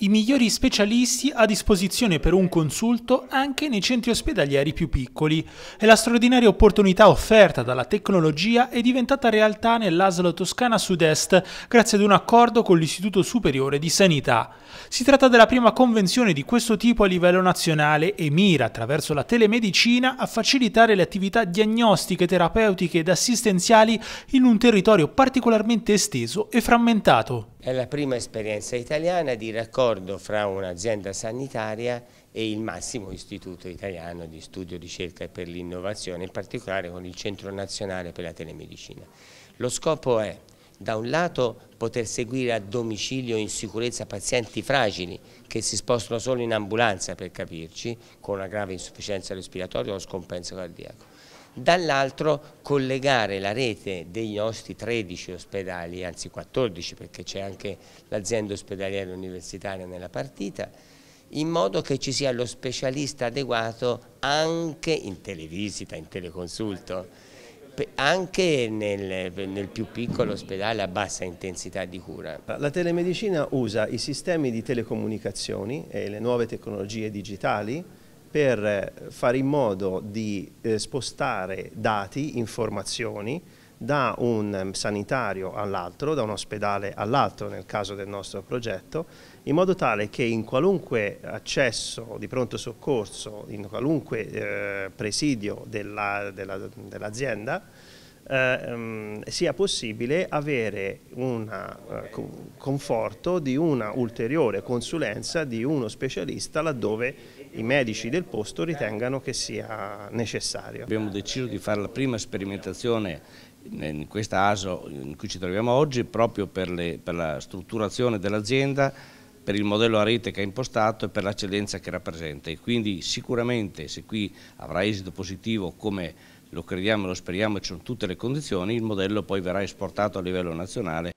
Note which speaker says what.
Speaker 1: I migliori specialisti a disposizione per un consulto anche nei centri ospedalieri più piccoli e la straordinaria opportunità offerta dalla tecnologia è diventata realtà nell'Aslo Toscana Sud-Est grazie ad un accordo con l'Istituto Superiore di Sanità. Si tratta della prima convenzione di questo tipo a livello nazionale e mira attraverso la telemedicina a facilitare le attività diagnostiche, terapeutiche ed assistenziali in un territorio particolarmente esteso e frammentato.
Speaker 2: È la prima esperienza italiana di raccordo fra un'azienda sanitaria e il massimo istituto italiano di studio, ricerca e per l'innovazione, in particolare con il Centro Nazionale per la Telemedicina. Lo scopo è da un lato poter seguire a domicilio in sicurezza pazienti fragili che si spostano solo in ambulanza per capirci con una grave insufficienza respiratoria o scompenso cardiaco dall'altro collegare la rete dei nostri 13 ospedali, anzi 14 perché c'è anche l'azienda ospedaliera universitaria nella partita, in modo che ci sia lo specialista adeguato anche in televisita, in teleconsulto, anche nel, nel, più piccolo ospedale a bassa intensità di cura.
Speaker 3: La telemedicina usa i sistemi di telecomunicazioni e le nuove tecnologie digitali per eh, fare in modo di eh, spostare dati, informazioni da un ehm, sanitario all'altro, da un ospedale all'altro nel caso del nostro progetto, in modo tale che in qualunque accesso di pronto soccorso, in qualunque eh, presidio dell'azienda, dell eh, ehm, sia possibile avere un eh, conforto di una ulteriore consulenza di uno specialista laddove i medici del posto ritengano che sia necessario. Abbiamo deciso di fare la prima sperimentazione
Speaker 4: in questa ASO in cui ci troviamo oggi proprio per, le, per la strutturazione dell'azienda, per il modello a rete che ha impostato e per l'eccellenza che rappresenta e quindi sicuramente se qui avrà esito positivo come lo crediamo, lo speriamo, ci sono tutte le condizioni, il modello poi verrà esportato a livello nazionale